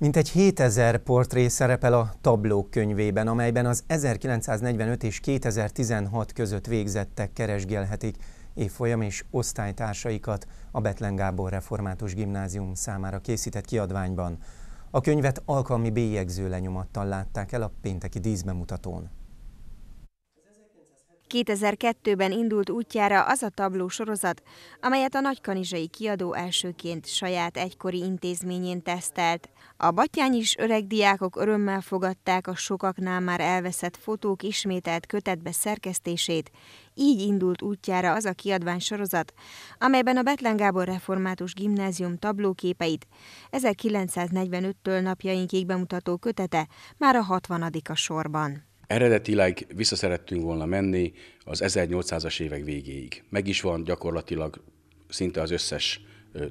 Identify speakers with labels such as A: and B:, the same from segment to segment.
A: Mintegy 7000 portré szerepel a Tablók könyvében, amelyben az 1945 és 2016 között végzettek keresgélhetik évfolyam és osztálytársaikat a Betlen Gábor Református Gimnázium számára készített kiadványban. A könyvet alkalmi bélyegző lenyomattal látták el a pénteki díszbemutatón.
B: 2002-ben indult útjára az a tabló sorozat, amelyet a nagykanizsai kiadó elsőként saját egykori intézményén tesztelt. A Batyány is öreg diákok örömmel fogadták a sokaknál már elveszett fotók ismételt kötetbe szerkesztését, így indult útjára az a kiadvány sorozat, amelyben a Betlen Gábor Református Gimnázium tablóképeit 1945-től napjainkig bemutató kötete már a 60. a sorban.
C: Eredetileg visszaszerettünk volna menni az 1800-as évek végéig. Meg is van gyakorlatilag szinte az összes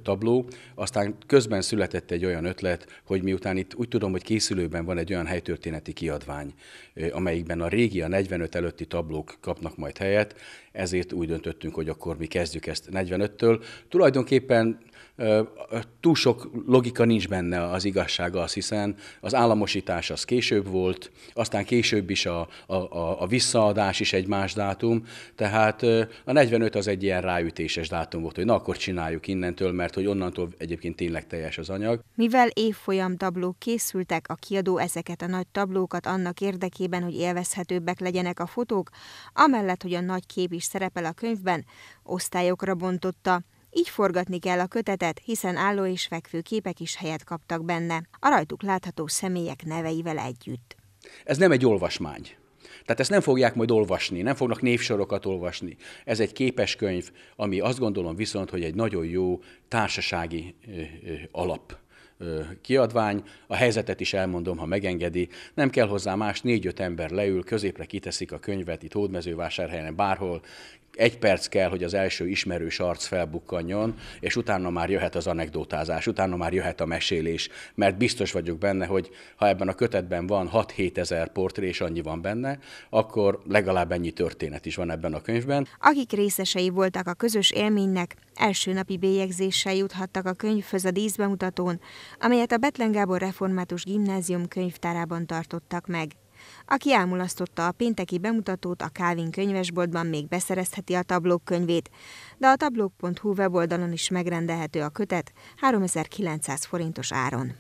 C: tabló. Aztán közben született egy olyan ötlet, hogy miután itt úgy tudom, hogy készülőben van egy olyan helytörténeti kiadvány, amelyikben a régi, a 45 előtti tablók kapnak majd helyet, ezért úgy döntöttünk, hogy akkor mi kezdjük ezt 45-től. Tulajdonképpen túl sok logika nincs benne az igazsága, az hiszen az államosítás az később volt, aztán később is a, a, a, a visszaadás is egy más dátum, tehát a 45 az egy ilyen ráütéses dátum volt, hogy na akkor csináljuk innentől, mert hogy onnantól egyébként tényleg teljes az anyag.
B: Mivel évfolyam tablók készültek, a kiadó ezeket a nagy tablókat annak érdekében, hogy élvezhetőbbek legyenek a fotók, amellett, hogy a nagy kép is szerepel a könyvben, osztályokra bontotta. Így forgatni kell a kötetet, hiszen álló és fekvő képek is helyet kaptak benne, a rajtuk látható személyek neveivel együtt.
C: Ez nem egy olvasmány, tehát ezt nem fogják majd olvasni, nem fognak névsorokat olvasni. Ez egy képes könyv, ami azt gondolom viszont, hogy egy nagyon jó társasági alap kiadvány. A helyzetet is elmondom, ha megengedi. Nem kell hozzá más, négy-öt ember leül, középre kiteszik a könyvet, itt Hódmezővásárhelyen, bárhol, egy perc kell, hogy az első ismerős arc felbukkanjon, és utána már jöhet az anekdotázás, utána már jöhet a mesélés, mert biztos vagyok benne, hogy ha ebben a kötetben van 6-7 ezer portré, és annyi van benne, akkor legalább ennyi történet is van ebben a könyvben.
B: Akik részesei voltak a közös élménynek, első napi bélyegzéssel juthattak a könyvhöz a díszbemutatón, amelyet a Betlen Gábor Református Gimnázium könyvtárában tartottak meg. Aki elmulasztotta a pénteki bemutatót, a Calvin könyvesboltban még beszerezheti a tablók könyvét, de a tablók.hu weboldalon is megrendelhető a kötet 3900 forintos áron.